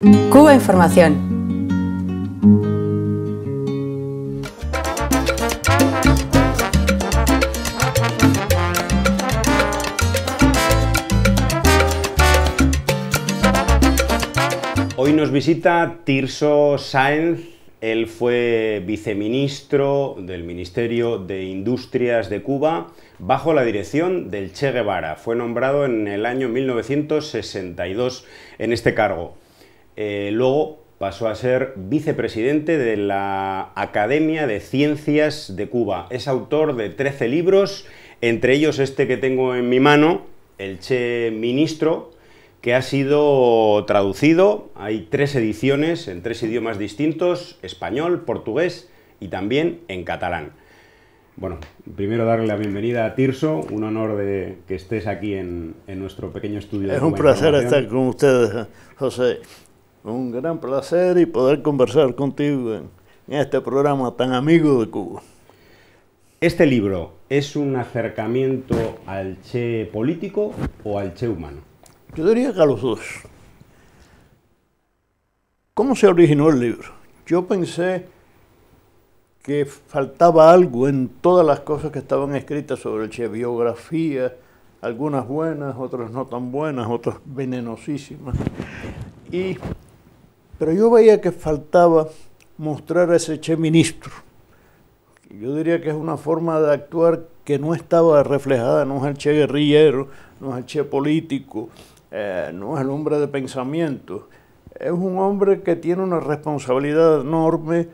Cuba Información. Hoy nos visita Tirso Sáenz. Él fue viceministro del Ministerio de Industrias de Cuba bajo la dirección del Che Guevara. Fue nombrado en el año 1962 en este cargo. Eh, luego pasó a ser vicepresidente de la Academia de Ciencias de Cuba. Es autor de 13 libros, entre ellos este que tengo en mi mano, El Che Ministro, que ha sido traducido. Hay tres ediciones en tres idiomas distintos, español, portugués y también en catalán. Bueno, primero darle la bienvenida a Tirso, un honor de que estés aquí en, nuestro pequeño estudio. Es un placer estar con ustedes, José. Un gran placer y poder conversar contigo en, este programa tan amigo de Cuba. ¿Este libro es un acercamiento al Che político o al Che humano? Yo diría que a los dos. ¿Cómo se originó el libro? Yo pensé que faltaba algo en todas las cosas que estaban escritas sobre el Che, biografía, algunas buenas, otras no tan buenas, otras venenosísimas. Y pero yo veía que faltaba mostrar a ese che ministro. Yo diría que es una forma de actuar que no estaba reflejada, no es el che guerrillero, no es el che político, eh, no es el hombre de pensamiento. Es un hombre que tiene una responsabilidad enorme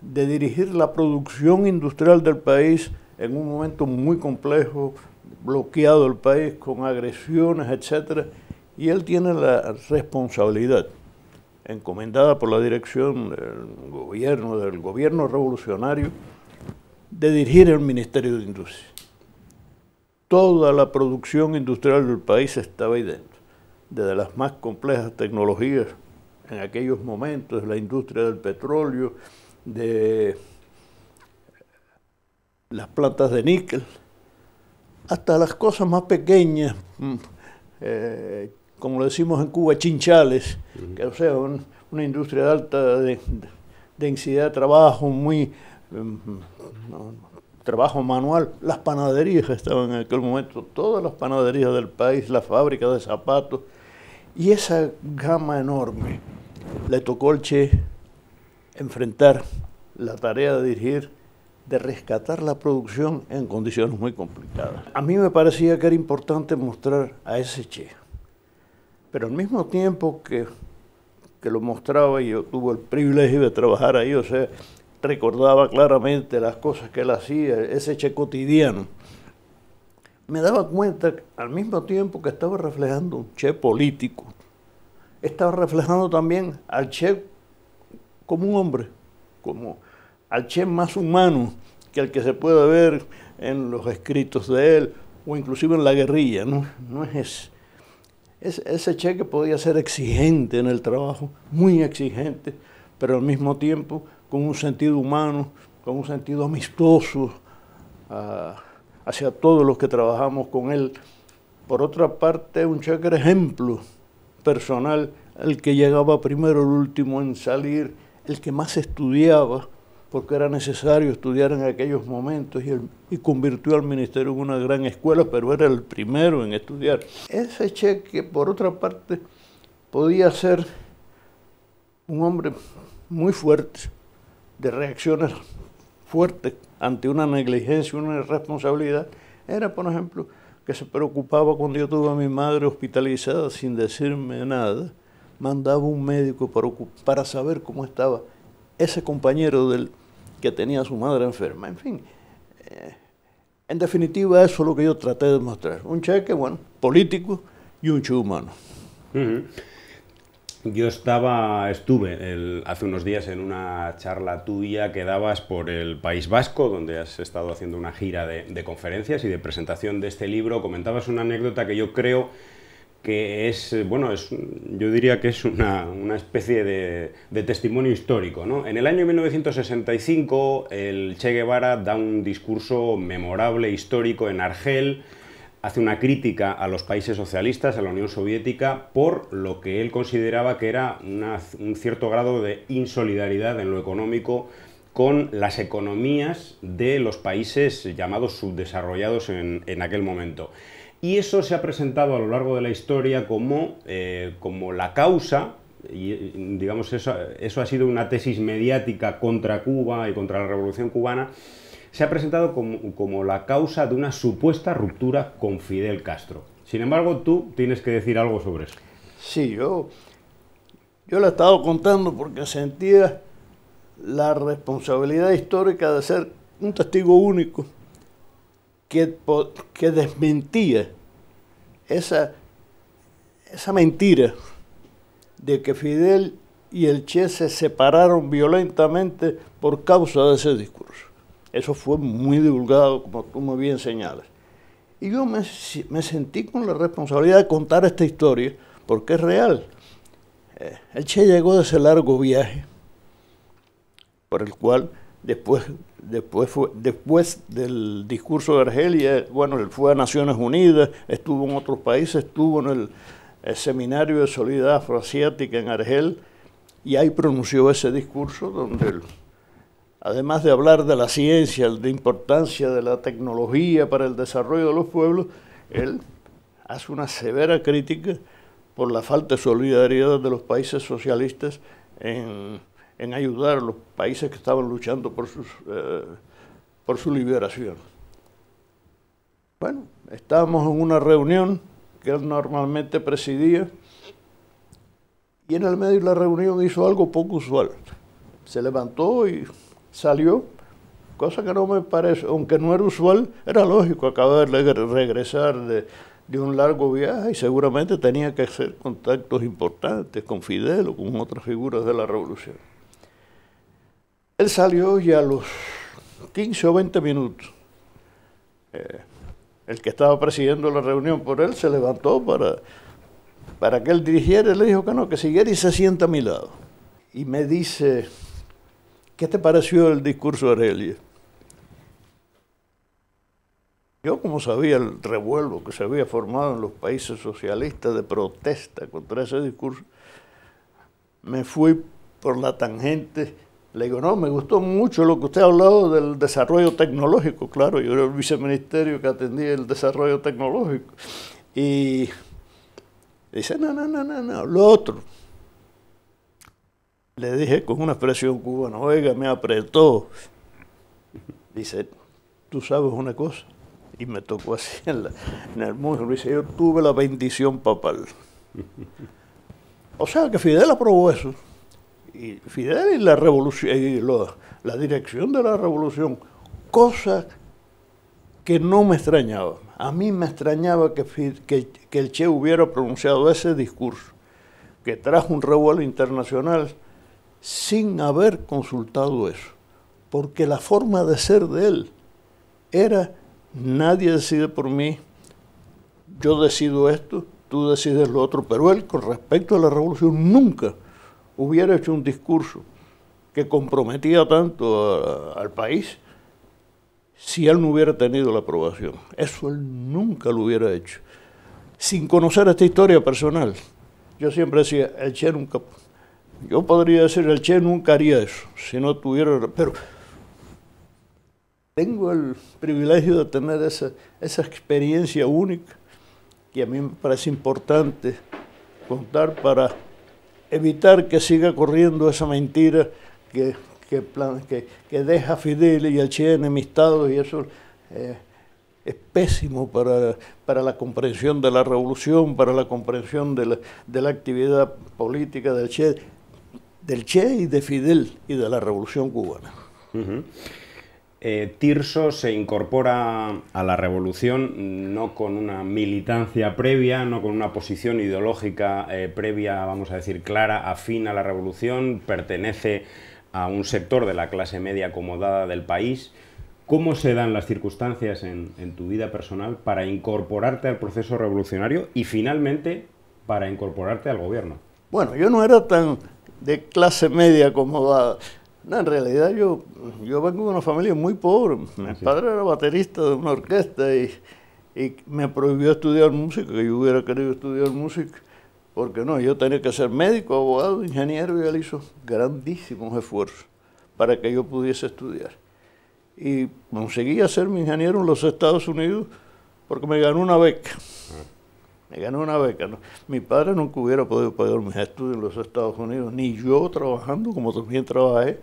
de dirigir la producción industrial del país en un momento muy complejo, bloqueado el país con agresiones, etc. Y él tiene la responsabilidad encomendada por la dirección del gobierno, del gobierno revolucionario, de dirigir el Ministerio de Industria. Toda la producción industrial del país estaba ahí dentro, desde las más complejas tecnologías en aquellos momentos, la industria del petróleo, de las plantas de níquel, hasta las cosas más pequeñas mm, eh, como lo decimos en Cuba, chinchales, que o sea, una industria de alta de, densidad de trabajo, muy em, trabajo manual. Las panaderías estaban en aquel momento, todas las panaderías del país, las fábricas de zapatos, y esa gama enorme le tocó al Che enfrentar la tarea de dirigir, de rescatar la producción en condiciones muy complicadas. A mí me parecía que era importante mostrar a ese Che. Pero al mismo tiempo que, que lo mostraba y yo tuve el privilegio de trabajar ahí, o sea, recordaba claramente las cosas que él hacía, ese Che cotidiano. Me daba cuenta al mismo tiempo que estaba reflejando un Che político, estaba reflejando también al Che como un hombre, como al Che más humano que el que se puede ver en los escritos de él o inclusive en la guerrilla. No, no es ese cheque podía ser exigente en el trabajo, muy exigente, pero al mismo tiempo con un sentido humano, con un sentido amistoso ah, hacia todos los que trabajamos con él. Por otra parte, un cheque ejemplo personal, el que llegaba primero, el último en salir, el que más estudiaba, porque era necesario estudiar en aquellos momentos y, convirtió al ministerio en una gran escuela, pero era el primero en estudiar. Ese cheque, por otra parte, podía ser un hombre muy fuerte, de reacciones fuertes ante una negligencia, una irresponsabilidad. Era, por ejemplo, que se preocupaba cuando yo tuve a mi madre hospitalizada sin decirme nada, mandaba un médico para, para saber cómo estaba ese compañero del que tenía su madre enferma. En fin, eh, en definitiva eso es lo que yo traté de mostrar. Un cheque, bueno, político y un cheque humano. Yo estaba, estuve hace unos días en una charla tuya que dabas por el País Vasco, donde has estado haciendo una gira de conferencias y de presentación de este libro. Comentabas una anécdota que yo creo que es, bueno, es, yo diría que es una, especie de, testimonio histórico. En el año 1965, el Che Guevara da un discurso memorable, histórico, en Argel, hace una crítica a los países socialistas, a la Unión Soviética, por lo que él consideraba que era un cierto grado de insolidaridad en lo económico con las economías de los países llamados subdesarrollados en aquel momento. Y eso se ha presentado a lo largo de la historia como, eh, como la causa, y digamos, eso, eso ha sido una tesis mediática contra Cuba y contra la Revolución cubana, se ha presentado como, como la causa de una supuesta ruptura con Fidel Castro. Sin embargo, tú tienes que decir algo sobre eso. Sí, yo, yo he estado contando porque sentía la responsabilidad histórica de ser un testigo único que, desmentía esa, esa mentira de que Fidel y el Che se separaron violentamente por causa de ese discurso. Eso fue muy divulgado, como bien señalas. Y yo me, sentí con la responsabilidad de contar esta historia, porque es real. Eh, el Che llegó de ese largo viaje, por el cual después después, fue, después del discurso de Argelia, eh, bueno, él fue a Naciones Unidas, estuvo en otros países, estuvo en el, Seminario de Solidaridad Afroasiática en Argel, y ahí pronunció ese discurso donde él, además de hablar de la ciencia, de importancia de la tecnología para el desarrollo de los pueblos, él hace una severa crítica por la falta de solidaridad de los países socialistas en en ayudar a los países que estaban luchando por, sus, eh, por su liberación. Bueno, estábamos en una reunión que él normalmente presidía y en el medio de la reunión hizo algo poco usual. Se levantó y salió, cosa que no me parece, aunque no era usual, era lógico, acabar de regresar de un largo viaje y seguramente tenía que hacer contactos importantes con Fidel o con otras figuras de la revolución. Él salió y a los 15 o 20 minutos, eh, el que estaba presidiendo la reunión por él se levantó para, para que él dirigiera, le dijo que no, que siguiera y se sienta a mi lado. Y me dice, ¿qué te pareció el discurso de Argelia? Yo como sabía el revuelo que se había formado en los países socialistas de protesta contra ese discurso, me fui por la tangente le digo, no, me gustó mucho lo que usted ha hablado del desarrollo tecnológico. Claro, yo era el viceministerio que atendía el desarrollo tecnológico. Y dice, no, no, no, no, no, lo otro. Le dije con una expresión cubana, oiga, me apretó. Dice, tú sabes una cosa. Y me tocó así en, el mundo Dice, yo tuve la bendición papal. O sea que Fidel aprobó eso y Fidel y la revolución, eh, la dirección de la revolución, cosas que no me extrañaban. A mí me extrañaba que, que, que, el Che hubiera pronunciado ese discurso, que trajo un revuelo internacional sin haber consultado eso, porque la forma de ser de él era nadie decide por mí, yo decido esto, tú decides lo otro, pero él con respecto a la revolución nunca hubiera hecho un discurso que comprometía tanto al país si él no hubiera tenido la aprobación. Eso él nunca lo hubiera hecho. Sin conocer esta historia personal, yo siempre decía, el Che nunca... Yo podría decir, el Che nunca haría eso, si no tuviera... Pero tengo el privilegio de tener esa, esa experiencia única que a mí me parece importante contar para evitar que siga corriendo esa mentira que, que, plan, deja Fidel y el Che enemistados y eso eh, es pésimo para, para, la comprensión de la revolución, para la comprensión de la, de la actividad política del Che, del Che y de Fidel y de la revolución cubana. Eh, Tirso se incorpora a la revolución no con una militancia previa, no con una posición ideológica eh, previa, vamos a decir, clara, afín a la revolución, pertenece a un sector de la clase media acomodada del país. ¿Cómo se dan las circunstancias en, en tu vida personal para incorporarte al proceso revolucionario y finalmente para incorporarte al gobierno? Bueno, yo no era tan de clase media acomodada. No, en realidad yo, yo vengo de una familia muy pobre. Mi padre era baterista de una orquesta y, me prohibió estudiar música, que yo hubiera querido estudiar música, porque no, yo tenía que ser médico, abogado, ingeniero, y él hizo grandísimos esfuerzos para que yo pudiese estudiar. Y conseguí hacer mi ingeniero en los Estados Unidos porque me ganó una beca. Ah. Me gané una beca. Mi padre nunca hubiera podido pagar mis estudios en los Estados Unidos, ni yo trabajando como también trabajé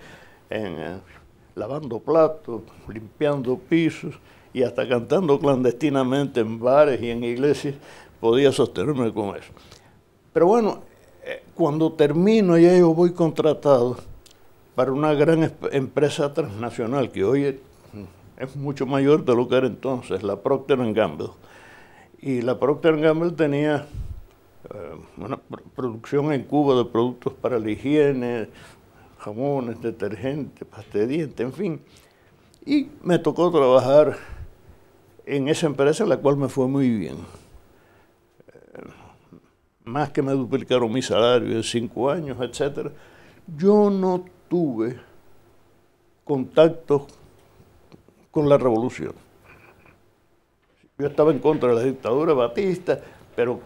eh, lavando platos, limpiando pisos y hasta cantando clandestinamente en bares y en iglesias, podía sostenerme con eso. Pero bueno, eh, cuando termino ya yo voy contratado para una gran empresa transnacional que hoy es mucho mayor de lo que era entonces, la Procter Gamble y la Procter Gamble tenía eh, una producción en Cuba de productos para la higiene, jamones, detergentes, pasta de dientes, en fin. Y me tocó trabajar en esa empresa, la cual me fue muy bien. Eh, más que me duplicaron mi salario de cinco años, etc. Yo no tuve contacto con la revolución. Yo estaba en contra de la dictadura Batista, pero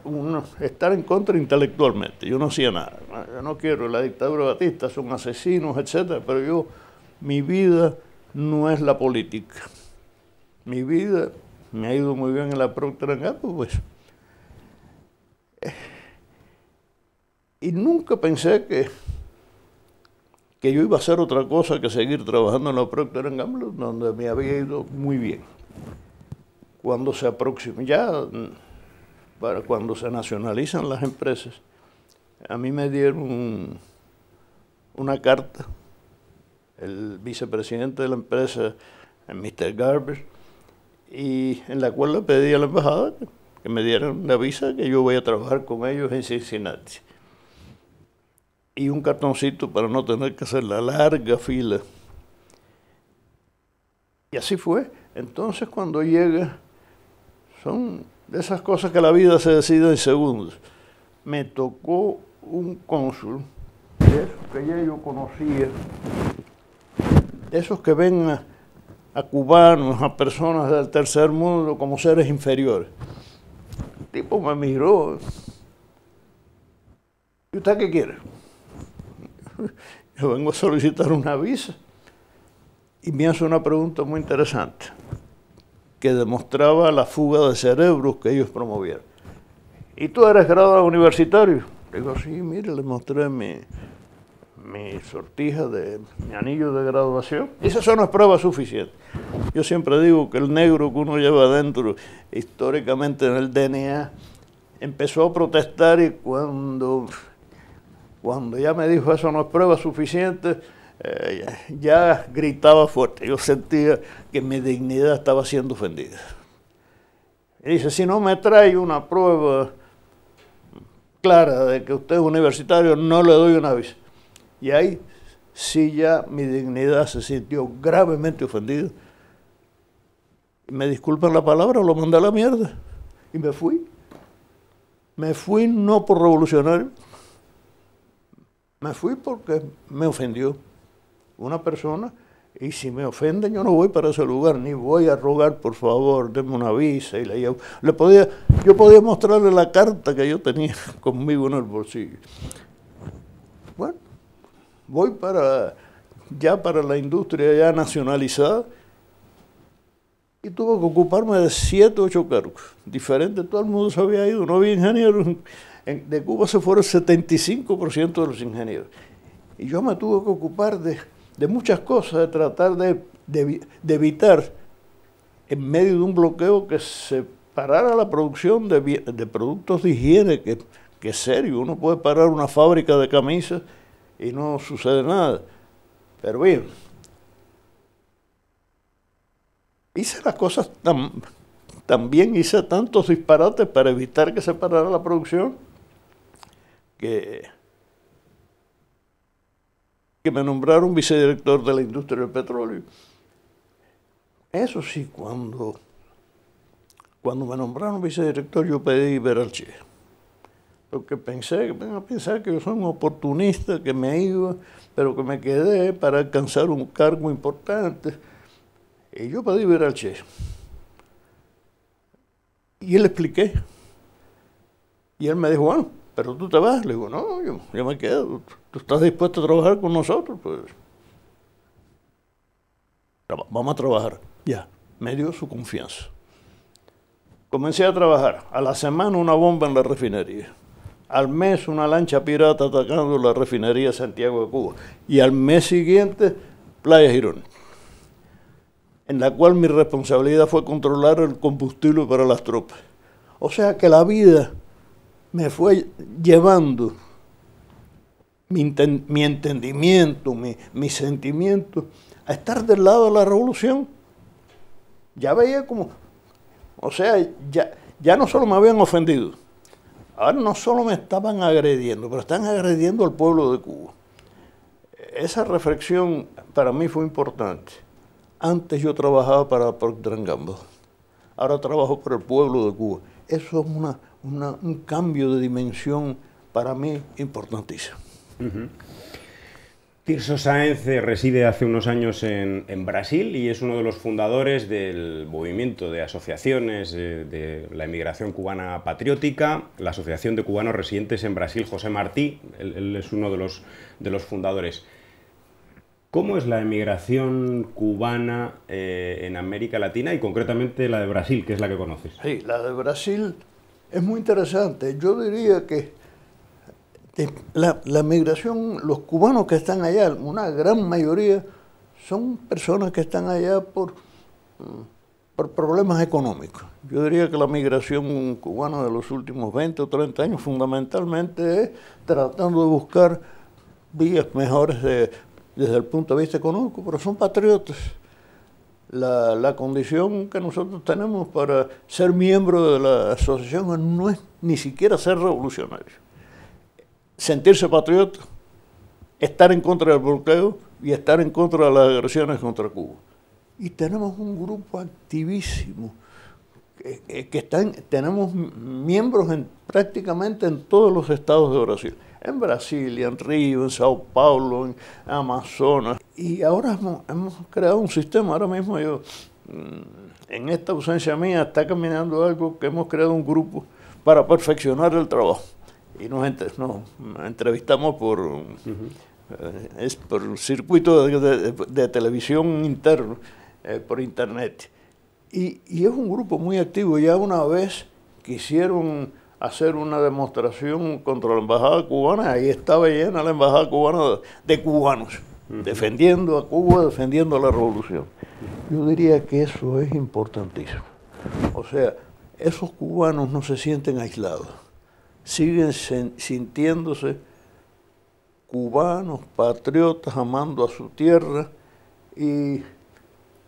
estar en contra intelectualmente, yo no hacía nada. Yo no quiero la dictadura Batista, son asesinos, etcétera, pero yo, mi vida no es la política. Mi vida me ha ido muy bien en la Procter Gamble, pues. Y nunca pensé que, que yo iba a hacer otra cosa que seguir trabajando en la Procter Gamble, donde me había ido muy bien cuando se aproxima, ya mm, para cuando se nacionalizan las empresas, a mí me dieron una carta, el vicepresidente de la empresa, el Mr. Garber, y en la cual le pedí a la embajada que, que me dieran la visa que yo voy a trabajar con ellos en Cincinnati. Y un cartoncito para no tener que hacer la larga fila. Y así fue. Entonces cuando llega son de esas cosas que la vida se decide en segundos. Me tocó un cónsul, que ya yo conocía, esos que ven a, a cubanos, a personas del tercer mundo como seres inferiores. El tipo me miró. ¿Y usted qué quiere? Yo vengo a solicitar una visa y me hace una pregunta muy interesante que demostraba la fuga de cerebros que ellos promovieron. ¿Y tú eres graduado universitario? Digo, sí, mire, le mostré mi, mi sortija de mi anillo de graduación. eso no es prueba suficiente. Yo siempre digo que el negro que uno lleva adentro históricamente en el DNA empezó a protestar y cuando, cuando ya me dijo eso no es prueba suficiente, eh, ya gritaba fuerte. Yo sentía que mi dignidad estaba siendo ofendida. Y dice, si no me trae una prueba clara de que usted es universitario, no le doy una aviso Y ahí sí ya mi dignidad se sintió gravemente ofendida. Me disculpan la palabra, lo mandé a la mierda. Y me fui. Me fui no por revolucionario, me fui porque me ofendió una persona y si me ofenden yo no voy para ese lugar, ni voy a rogar, por favor, denme una visa y Le podía, yo podía mostrarle la carta que yo tenía conmigo en el bolsillo. Bueno, voy para ya para la industria ya nacionalizada y tuve que ocuparme de siete, ocho cargos diferentes. Todo el mundo se había ido, no había ingenieros. de Cuba se fueron el 75% de los ingenieros. Y yo me tuve que ocupar de de muchas cosas, de tratar de, evitar en medio de un bloqueo que se parara la producción de, productos de higiene, que, es serio, uno puede parar una fábrica de camisas y no sucede nada. Pero bien, hice las cosas tan, también hice tantos disparates para evitar que se parara la producción que que me nombraron vicedirector de la industria del petróleo. Eso sí, cuando, cuando me nombraron vicedirector yo pedí ver al Che. Porque pensé, a pensar que yo soy un oportunista, que me iba, pero que me quedé para alcanzar un cargo importante. Y yo pedí ver al Che. Y él expliqué. Y él me dijo, bueno, pero tú te vas. Le digo, no, yo, me quedo. ¿Tú, estás dispuesto a trabajar con nosotros? Pues". vamos a trabajar. Ya, me dio su confianza. Comencé a trabajar. A la semana una bomba en la refinería. Al mes una lancha pirata atacando la refinería Santiago de Cuba. Y al mes siguiente, Playa Girón. En la cual mi responsabilidad fue controlar el combustible para las tropas. O sea que la vida me fue llevando mi, entendimiento, mi, sentimiento, a estar del lado de la revolución. Ya veía como, o sea, ya, ya no solo me habían ofendido, ahora no solo me estaban agrediendo, pero están agrediendo al pueblo de Cuba. Esa reflexión para mí fue importante. Antes yo trabajaba para Procter ahora trabajo por el pueblo de Cuba. Eso es una, un cambio de dimensión para mí importantísimo. Tirso Sáenz eh, reside hace unos años en, Brasil y es uno de los fundadores del movimiento de asociaciones eh, de, la emigración cubana patriótica, la Asociación de Cubanos Residentes en Brasil, José Martí, él, es uno de los, de los fundadores. ¿Cómo es la emigración cubana eh, en América Latina y concretamente la de Brasil, que es la que conoces? Sí, la de Brasil es muy interesante. Yo diría que la, migración, los cubanos que están allá, una gran mayoría, son personas que están allá por, por problemas económicos. Yo diría que la migración cubana de los últimos 20 o 30 años fundamentalmente es tratando de buscar vías mejores desde el punto de vista económico, pero son patriotas la, condición que nosotros tenemos para ser miembro de la asociación no es ni siquiera ser revolucionario. Sentirse patriota, estar en contra del bloqueo y estar en contra de las agresiones contra Cuba. Y tenemos un grupo activísimo, eh, eh, que, están, tenemos miembros en, prácticamente en todos los estados de Brasil. En Brasil, en Río, en Sao Paulo, en Amazonas, y ahora hemos, creado un sistema, ahora mismo yo, mm, en esta ausencia mía, está caminando algo que hemos creado un grupo para perfeccionar el trabajo. Y nos, entrevistamos por, eh, por un circuito de, televisión interno, eh, por internet. Y, es un grupo muy activo. Ya una vez quisieron hacer una demostración contra la embajada cubana, ahí estaba llena la embajada cubana de cubanos defendiendo a Cuba, defendiendo a la revolución. Yo diría que eso es importantísimo. O sea, esos cubanos no se sienten aislados, siguen sintiéndose cubanos, patriotas, amando a su tierra y,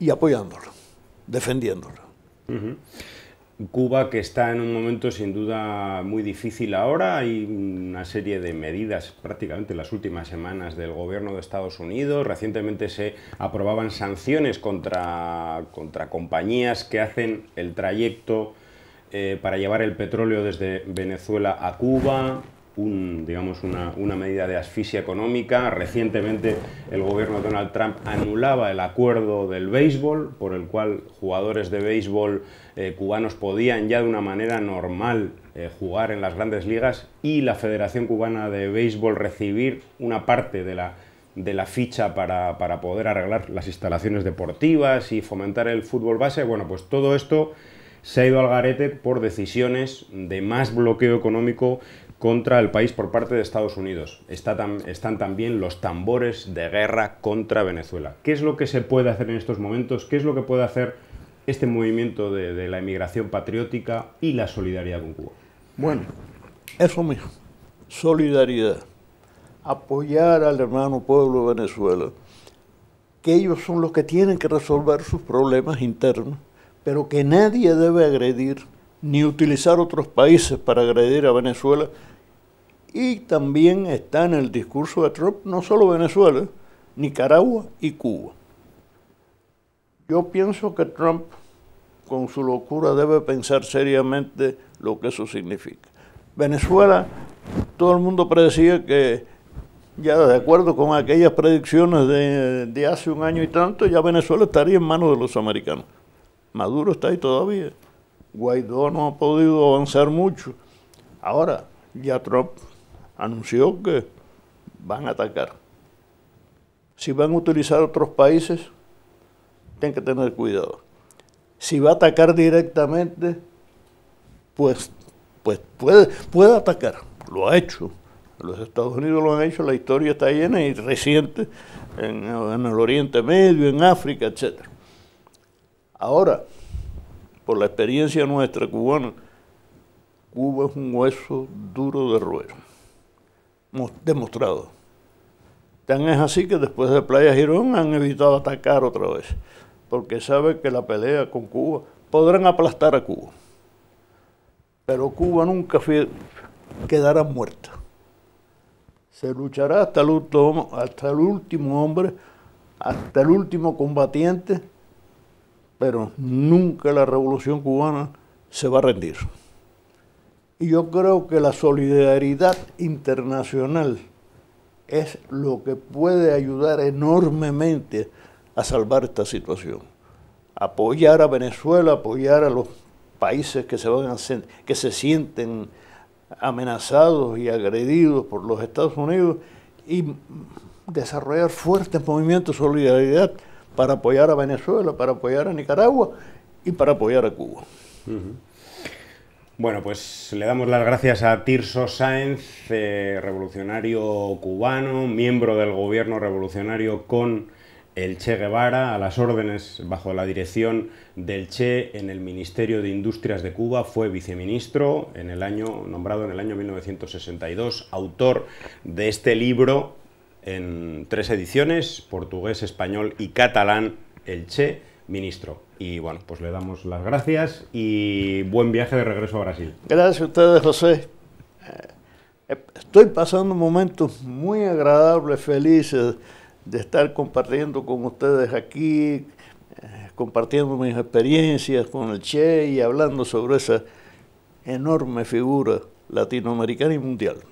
apoyándola, defendiéndola. Cuba que está en un momento sin duda muy difícil ahora. Hay una serie de medidas prácticamente en las últimas semanas del gobierno de Estados Unidos. Recientemente se aprobaban sanciones contra, contra compañías que hacen el trayecto eh, para llevar el petróleo desde Venezuela a Cuba digamos una, medida de asfixia económica. Recientemente el gobierno de Donald Trump anulaba el acuerdo del béisbol, por el cual jugadores de béisbol eh, cubanos podían ya de una manera normal eh, jugar en las grandes ligas y la Federación Cubana de Béisbol recibir una parte de la de la ficha para, para, poder arreglar las instalaciones deportivas y fomentar el fútbol base. Bueno, pues todo esto se ha ido al garete por decisiones de más bloqueo económico contra el país por parte de Estados Unidos. están también los tambores de guerra contra Venezuela. ¿Qué es lo que se puede hacer en estos momentos? ¿Qué es lo que puede hacer este movimiento de, de la emigración patriótica y la solidaridad con Cuba? Bueno, eso mismo, solidaridad, apoyar al hermano pueblo de Venezuela, que ellos son los que tienen que resolver sus problemas internos, pero que nadie debe agredir ni utilizar otros países para agredir a Venezuela. Y también está en el discurso de Trump no solo Venezuela, Nicaragua y Cuba. Yo pienso que Trump, con su locura, debe pensar seriamente lo que eso significa. Venezuela, todo el mundo predecía que, ya de acuerdo con aquellas predicciones de, hace un año y tanto, ya Venezuela estaría en manos de los americanos. Maduro está ahí todavía. Guaidó no ha podido avanzar mucho. Ahora, ya Trump anunció que van a atacar. Si van a utilizar otros países, tienen que tener cuidado. Si va a atacar directamente, pues, pues puede, puede atacar, lo ha hecho. Los Estados Unidos lo han hecho, la historia está llena y reciente en, en el Oriente Medio, en África, etc. Ahora, por la experiencia nuestra cubana, Cuba es un hueso duro de roer, demostrado. Tan es así que después de Playa Girón han evitado atacar otra vez, porque saben que la pelea con Cuba podrán aplastar a Cuba, pero Cuba nunca quedará muerta. Se luchará hasta el, hasta el último hombre, hasta el último combatiente pero nunca la revolución cubana se va a rendir. Y yo creo que la solidaridad internacional es lo que puede ayudar enormemente a salvar esta situación. Apoyar a Venezuela, apoyar a los países que se, van que se sienten amenazados y agredidos por los Estados Unidos y desarrollar fuertes movimientos de solidaridad para apoyar a Venezuela, para apoyar a Nicaragua y para apoyar a Cuba. Bueno, pues le damos las gracias a Tirso Sáenz, eh, revolucionario cubano, miembro del gobierno revolucionario con el Che Guevara, a las órdenes bajo la dirección del Che en el Ministerio de Industrias de Cuba, fue viceministro en el año nombrado en el año 1962, autor de este libro en tres ediciones, portugués, español y catalán, el Che, ministro. Y bueno, pues le damos las gracias y buen viaje de regreso a Brasil. Gracias a ustedes, José. Eh, estoy pasando momentos muy agradables, felices de estar compartiendo con ustedes aquí, eh, compartiendo mis experiencias con el Che y hablando sobre esa enorme figura latinoamericana y mundial.